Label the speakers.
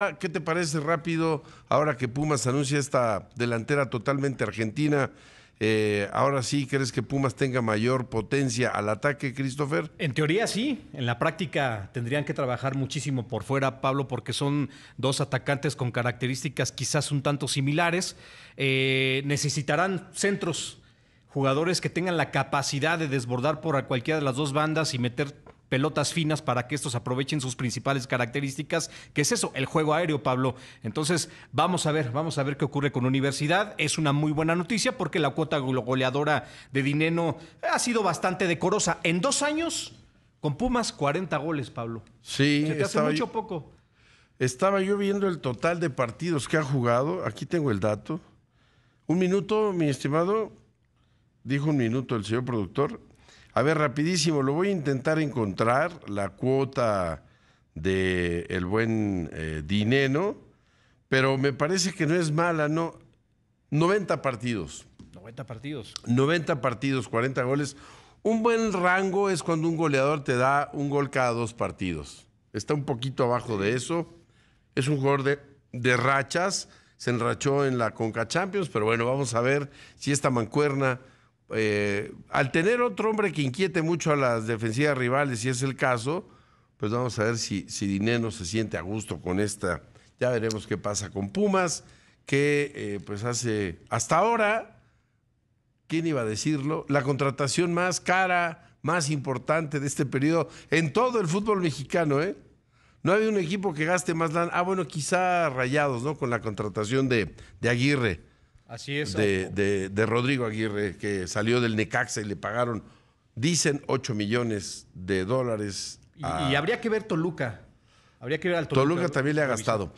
Speaker 1: Ah, ¿Qué te parece rápido ahora que Pumas anuncia esta delantera totalmente argentina? Eh, ahora sí, ¿crees que Pumas tenga mayor potencia al ataque, Christopher?
Speaker 2: En teoría sí, en la práctica tendrían que trabajar muchísimo por fuera, Pablo, porque son dos atacantes con características quizás un tanto similares. Eh, necesitarán centros, jugadores que tengan la capacidad de desbordar por cualquiera de las dos bandas y meter pelotas finas para que estos aprovechen sus principales características, que es eso, el juego aéreo, Pablo. Entonces, vamos a ver, vamos a ver qué ocurre con Universidad. Es una muy buena noticia porque la cuota goleadora de Dineno ha sido bastante decorosa. En dos años, con Pumas, 40 goles, Pablo.
Speaker 1: Sí, ¿Se te hace mucho poco? Estaba yo viendo el total de partidos que ha jugado. Aquí tengo el dato. Un minuto, mi estimado. Dijo un minuto el señor productor. A ver, rapidísimo, lo voy a intentar encontrar, la cuota de el buen eh, Dineno, dinero, pero me parece que no es mala, ¿no? 90 partidos.
Speaker 2: 90 partidos.
Speaker 1: 90 partidos, 40 goles. Un buen rango es cuando un goleador te da un gol cada dos partidos. Está un poquito abajo de eso. Es un jugador de, de rachas. Se enrachó en la Conca Champions, pero bueno, vamos a ver si esta mancuerna eh, al tener otro hombre que inquiete mucho a las defensivas rivales, si es el caso, pues vamos a ver si, si Dineno se siente a gusto con esta. Ya veremos qué pasa con Pumas, que eh, pues hace hasta ahora, ¿quién iba a decirlo? La contratación más cara, más importante de este periodo en todo el fútbol mexicano, ¿eh? No hay un equipo que gaste más Ah, bueno, quizá rayados, ¿no? Con la contratación de, de Aguirre Así es. De, Rodrigo Aguirre, que salió del Necaxa y le pagaron, dicen, 8 millones de dólares. Y,
Speaker 2: habría que ver Toluca. Habría que ver al Toluca. Toluca también
Speaker 1: le ha gastado.